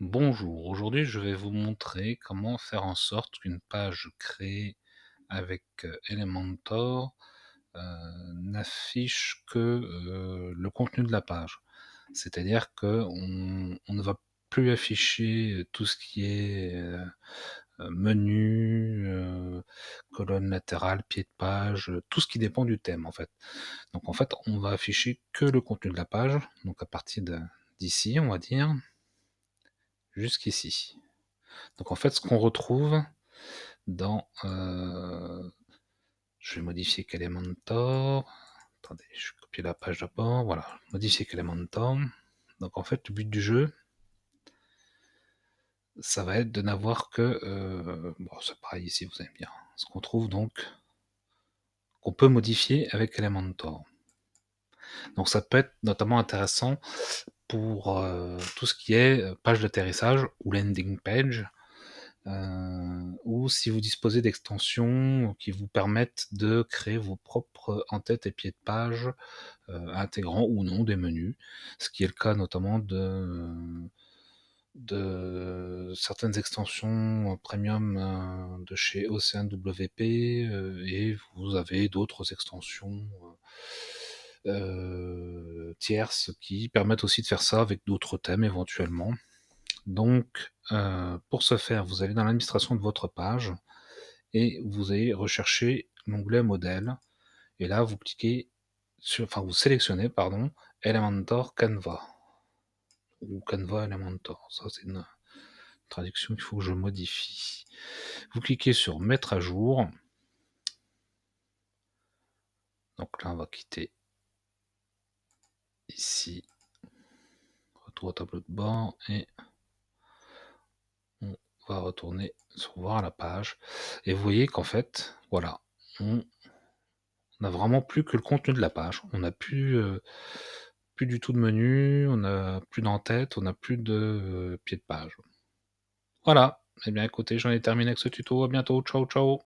Bonjour, aujourd'hui je vais vous montrer comment faire en sorte qu'une page créée avec euh, Elementor euh, n'affiche que euh, le contenu de la page. C'est-à-dire qu'on on ne va plus afficher tout ce qui est menu, colonne latérale, pied de page, tout ce qui dépend du thème en fait. Donc en fait on va afficher que le contenu de la page, donc à partir d'ici on va dire jusqu'ici. Donc en fait, ce qu'on retrouve dans... Euh, je vais modifier Elementor. Attendez, je copier la page d'abord. Voilà, modifier Elementor. Donc en fait, le but du jeu, ça va être de n'avoir que... Euh, bon, c'est pareil ici, vous aimez bien hein, Ce qu'on trouve donc, qu'on peut modifier avec Elementor. Donc ça peut être notamment intéressant pour euh, tout ce qui est euh, page d'atterrissage ou landing page, euh, ou si vous disposez d'extensions qui vous permettent de créer vos propres en-tête et pieds de page, intégrant ou non des menus, ce qui est le cas notamment de, certaines extensions premium de chez OceanWP, et vous avez d'autres extensions tierces qui permettent aussi de faire ça avec d'autres thèmes éventuellement. Donc, euh, pour ce faire, vous allez dans l'administration de votre page et vous allez rechercher l'onglet modèle. Et là, vous cliquez sur, enfin, vous sélectionnez, pardon, Elementor Canva ou Canva Elementor. Ça, c'est une traduction qu'il faut que je modifie. Vous cliquez sur Mettre à jour. Donc là, on va quitter ici. Retour au tableau de bord et on va retourner sur voir la page. Et vous voyez qu'en fait, voilà, on n'a vraiment plus que le contenu de la page. On n'a plus, euh, plus du tout de menu, on n'a plus d'entête, on n'a plus de euh, pied de page. Voilà. et eh bien écoutez, j'en ai terminé avec ce tuto. À bientôt. Ciao, ciao.